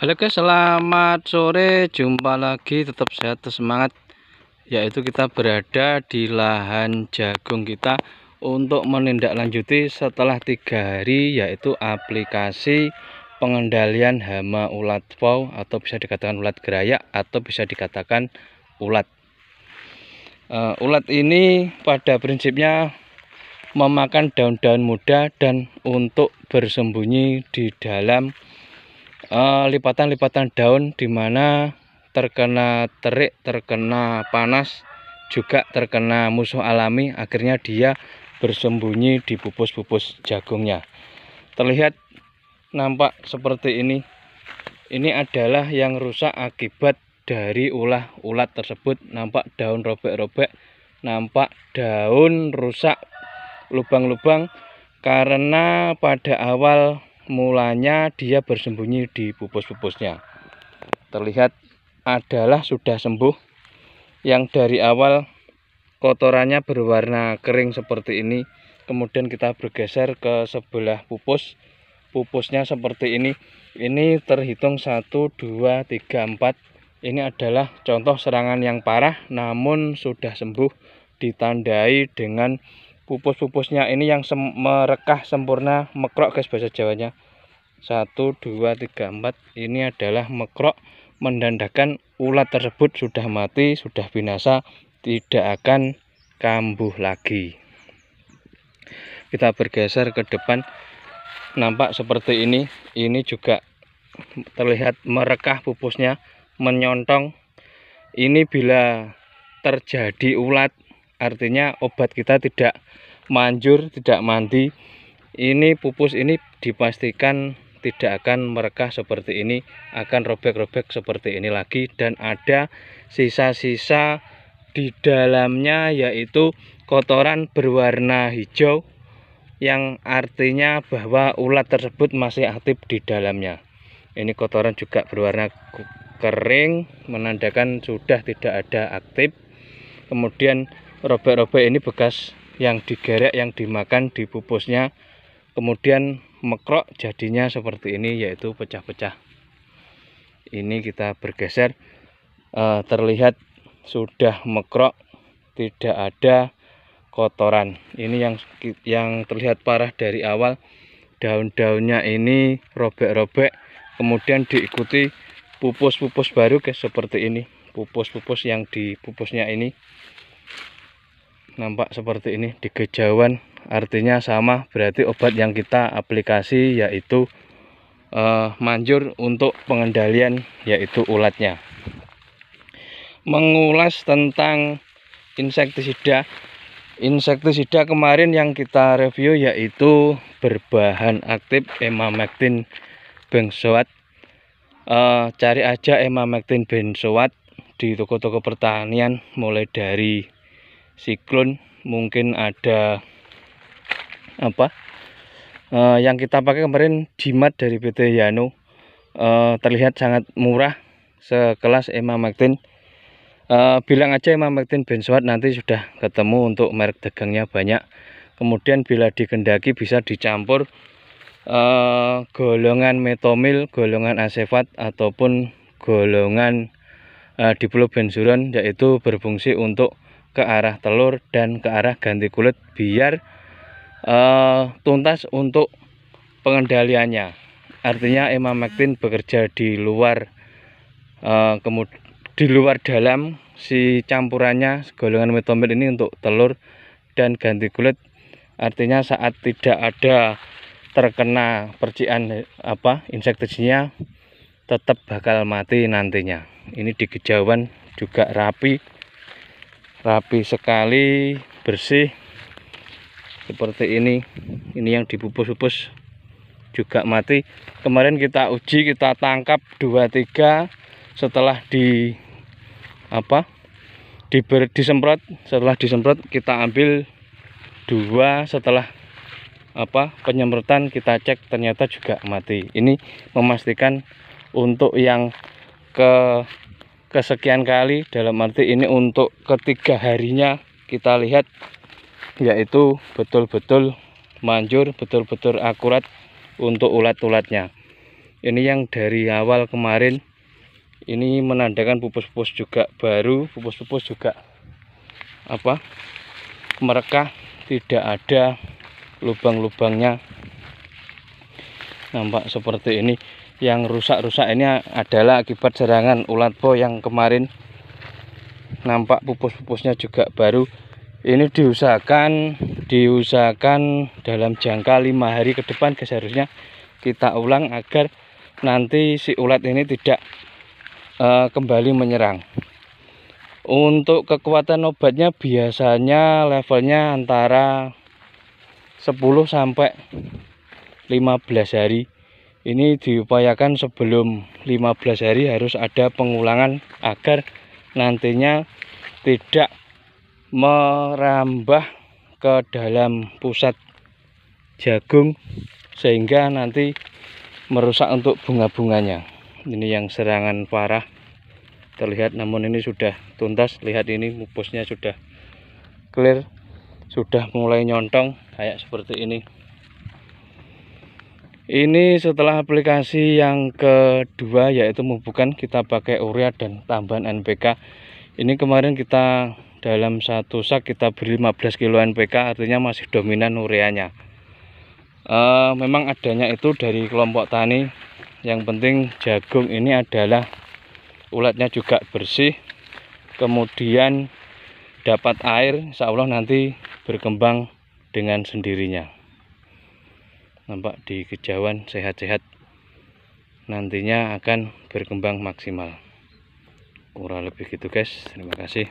Halo guys, selamat sore. Jumpa lagi, tetap sehat, tetap semangat. Yaitu kita berada di lahan jagung kita untuk menindaklanjuti setelah tiga hari, yaitu aplikasi pengendalian hama ulat pau atau bisa dikatakan ulat gerayak atau bisa dikatakan ulat. Uh, ulat ini pada prinsipnya memakan daun-daun muda dan untuk bersembunyi di dalam Eh, lipatan-lipatan uh, daun di mana terkena terik, terkena panas, juga terkena musuh alami, akhirnya dia bersembunyi di pupus-pupus jagungnya. Terlihat nampak seperti ini. Ini adalah yang rusak akibat dari ulah ulat tersebut. Nampak daun robek-robek, nampak daun rusak lubang-lubang karena pada awal mulanya dia bersembunyi di pupus-pupusnya terlihat adalah sudah sembuh yang dari awal kotorannya berwarna kering seperti ini kemudian kita bergeser ke sebelah pupus pupusnya seperti ini ini terhitung 1 2 3 4 ini adalah contoh serangan yang parah namun sudah sembuh ditandai dengan pupus-pupusnya ini yang sem merekah sempurna mekrok guys bahasa jawanya satu dua tiga empat ini adalah mekrok mendandakan ulat tersebut sudah mati sudah binasa tidak akan kambuh lagi kita bergeser ke depan nampak seperti ini ini juga terlihat merekah pupusnya menyontong ini bila terjadi ulat artinya obat kita tidak manjur tidak mandi ini pupus ini dipastikan tidak akan merekah seperti ini akan robek-robek seperti ini lagi dan ada sisa-sisa di dalamnya yaitu kotoran berwarna hijau yang artinya bahwa ulat tersebut masih aktif di dalamnya ini kotoran juga berwarna kering menandakan sudah tidak ada aktif kemudian robek-robek ini bekas yang digerek yang dimakan di kemudian mekrok jadinya seperti ini yaitu pecah-pecah ini kita bergeser e, terlihat sudah mekrok tidak ada kotoran ini yang yang terlihat parah dari awal daun-daunnya ini robek-robek kemudian diikuti pupus-pupus baru guys seperti ini pupus-pupus yang di ini nampak seperti ini di kejauhan artinya sama berarti obat yang kita aplikasi yaitu eh, manjur untuk pengendalian yaitu ulatnya mengulas tentang insektisida insektisida kemarin yang kita review yaitu berbahan aktif emamectin benzoat eh, cari aja emamectin benzoat di toko-toko pertanian mulai dari siklon mungkin ada apa uh, yang kita pakai kemarin jimat dari PT Yano uh, terlihat sangat murah sekelas Martin uh, bilang aja Emma Martin bensuat nanti sudah ketemu untuk merek dagangnya banyak kemudian bila dikendaki bisa dicampur uh, golongan metomil golongan asefat ataupun golongan uh, diplobenzuron yaitu berfungsi untuk ke arah telur dan ke arah ganti kulit biar uh, tuntas untuk pengendaliannya artinya emamectin bekerja di luar uh, eh, kemudian di luar dalam si campurannya golongan metomil ini untuk telur dan ganti kulit artinya saat tidak ada terkena percikan apa insektisnya tetap bakal mati nantinya ini di kejauhan juga rapi rapi sekali bersih seperti ini ini yang dipupus-pupus juga mati kemarin kita uji kita tangkap dua tiga. setelah di apa diber, disemprot setelah disemprot kita ambil dua setelah apa penyemprotan kita cek ternyata juga mati ini memastikan untuk yang ke kesekian kali dalam arti ini untuk ketiga harinya kita lihat yaitu betul-betul manjur betul-betul akurat untuk ulat-ulatnya ini yang dari awal kemarin ini menandakan pupus-pupus juga baru pupus-pupus juga apa mereka tidak ada lubang-lubangnya nampak seperti ini yang rusak-rusak ini adalah akibat serangan ulat po yang kemarin nampak pupus-pupusnya juga baru ini diusahakan diusahakan dalam jangka lima hari ke depan seharusnya kita ulang agar nanti si ulat ini tidak uh, kembali menyerang untuk kekuatan obatnya biasanya levelnya antara 10 sampai 15 hari ini diupayakan sebelum 15 hari harus ada pengulangan agar nantinya tidak merambah ke dalam pusat jagung sehingga nanti merusak untuk bunga-bunganya ini yang serangan parah terlihat namun ini sudah tuntas lihat ini mupusnya sudah clear sudah mulai nyontong kayak seperti ini ini setelah aplikasi yang kedua yaitu membukan kita pakai urea dan tambahan NPK ini kemarin kita dalam satu sak kita beri 15 kilo NPK artinya masih dominan ureanya e, eh, memang adanya itu dari kelompok tani yang penting jagung ini adalah ulatnya juga bersih kemudian dapat air insya Allah nanti berkembang dengan sendirinya nampak di kejauhan sehat-sehat nantinya akan berkembang maksimal kurang lebih gitu guys terima kasih